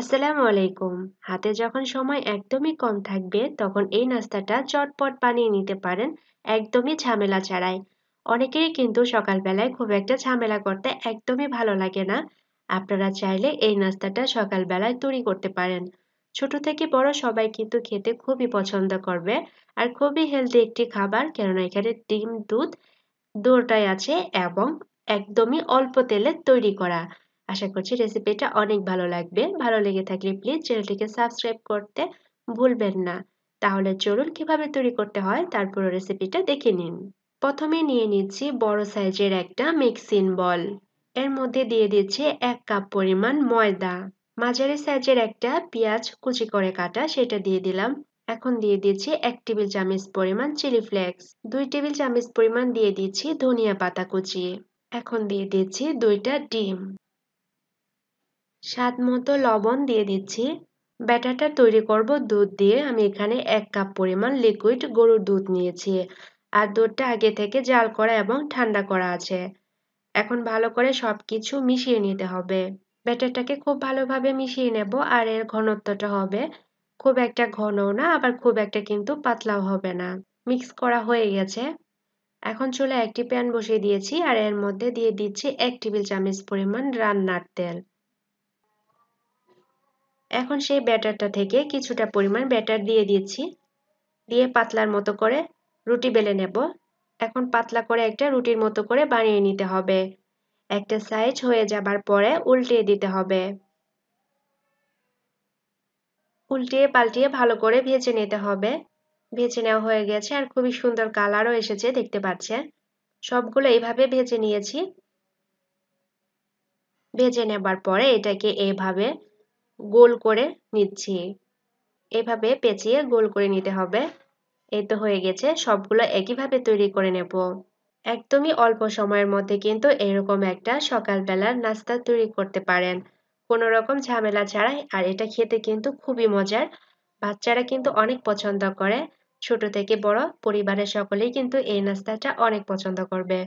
আসসালামু আলাইকুম হাতে যখন সময় একদমই কম থাকবে তখন এই নাস্তাটা চটপট বানিয়ে নিতে পারেন একদমই ঝামেলা ছাড়াই অনেকেই কিন্তু সকালবেলায় খুব একটা ঝামেলা করতে একদমই ভালো লাগে না আপনারা চাইলে এই নাস্তাটা সকালবেলায় তৈরি করতে পারেন ছোট থেকে বড় সবাই কিন্তু খেতে খুবই পছন্দ করবে আর খুবই হেলদি একটি খাবার কেননা এখানে ডিম দুধ দুটাই আছে এবং একদমই অল্প তেলে তৈরি করা আশা করছি রেসিপিটা অনেক ভালো লাগবে ভালো লেগে থাকলে প্লিজ চ্যানেলটিকে সাবস্ক্রাইব করতে ভুলবেন না তাহলে চলুন কিভাবে তৈরি করতে হয় তারপর রেসিপিটা দেখে নিন প্রথমে নিয়ে নিচ্ছি বড় সাইজের একটা মিক্সিং বল এর মধ্যে দিয়ে দিচ্ছি এক কাপ পরিমাণ ময়দা মাঝারি সাইজের একটা পেঁয়াজ কুচি করে কাটা সেটা দিয়ে দিলাম এখন দিয়ে দিচ্ছি এক টেবিল চামচ পরিমাণ চিলি ফ্লেক্স দুই টেবিল চামচ পরিমাণ দিয়ে দিচ্ছি ধনিয়া পাতা কুচি এখন দিয়ে দিচ্ছি দুইটা ডিম স্বাদ মতো লবণ দিয়ে দিচ্ছি ব্যাটারটা তৈরি করব দুধ দিয়ে আমি এখানে এক কাপ পরিমাণ লিকুইড গরুর দুধ নিয়েছি আর দুধটা আগে থেকে জাল করা এবং ঠান্ডা করা আছে এখন ভালো করে সব কিছু মিশিয়ে নিতে হবে ব্যাটারটাকে খুব ভালোভাবে মিশিয়ে নেব আর এর ঘনত্বটা হবে খুব একটা ঘনও না আবার খুব একটা কিন্তু পাতলাও হবে না মিক্স করা হয়ে গেছে এখন চুলা একটি প্যান বসিয়ে দিয়েছি আর এর মধ্যে দিয়ে দিচ্ছি এক টেবিল চামচ পরিমাণ রান্নার তেল এখন সেই ব্যাটারটা থেকে কিছুটা পরিমাণ ব্যাটার দিয়ে দিয়েছি দিয়ে পাতলার মতো করে রুটি বেলে নেব এখন পাতলা করে একটা রুটির মতো করে বানিয়ে নিতে হবে একটা সাইজ হয়ে যাবার পরে উল্টিয়ে দিতে হবে উল্টিয়ে পাল্টিয়ে ভালো করে ভেজে নিতে হবে ভেজে নেওয়া হয়ে গেছে আর খুবই সুন্দর কালারও এসেছে দেখতে পাচ্ছে সবগুলো এইভাবে ভেজে নিয়েছি ভেজে নেবার পরে এটাকে এভাবে গোল করে নিচ্ছি এভাবে পেঁচিয়ে গোল করে নিতে হবে এই তো হয়ে গেছে সবগুলো একইভাবে তৈরি করে নেব একদমই অল্প সময়ের মধ্যে কিন্তু এরকম একটা সকালবেলার নাস্তা তৈরি করতে পারেন কোনো রকম ঝামেলা ছাড়াই আর এটা খেতে কিন্তু খুবই মজার বাচ্চারা কিন্তু অনেক পছন্দ করে ছোট থেকে বড় পরিবারের সকলেই কিন্তু এই নাস্তাটা অনেক পছন্দ করবে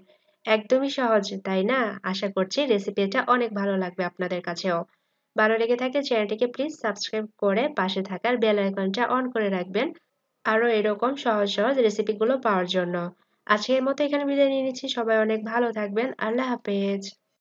একদমই সহজ তাই না আশা করছি রেসিপিটা অনেক ভালো লাগবে আপনাদের কাছেও ভালো লেগে থাকে চ্যানেলটিকে প্লিজ সাবস্ক্রাইব করে পাশে থাকার বেল আইকনটা অন করে রাখবেন আরও এরকম সহজ সহজ রেসিপিগুলো পাওয়ার জন্য আজকের মতো এখানে বিদায় নিয়ে নিচ্ছি সবাই অনেক ভালো থাকবেন আল্লাহ হাফেজ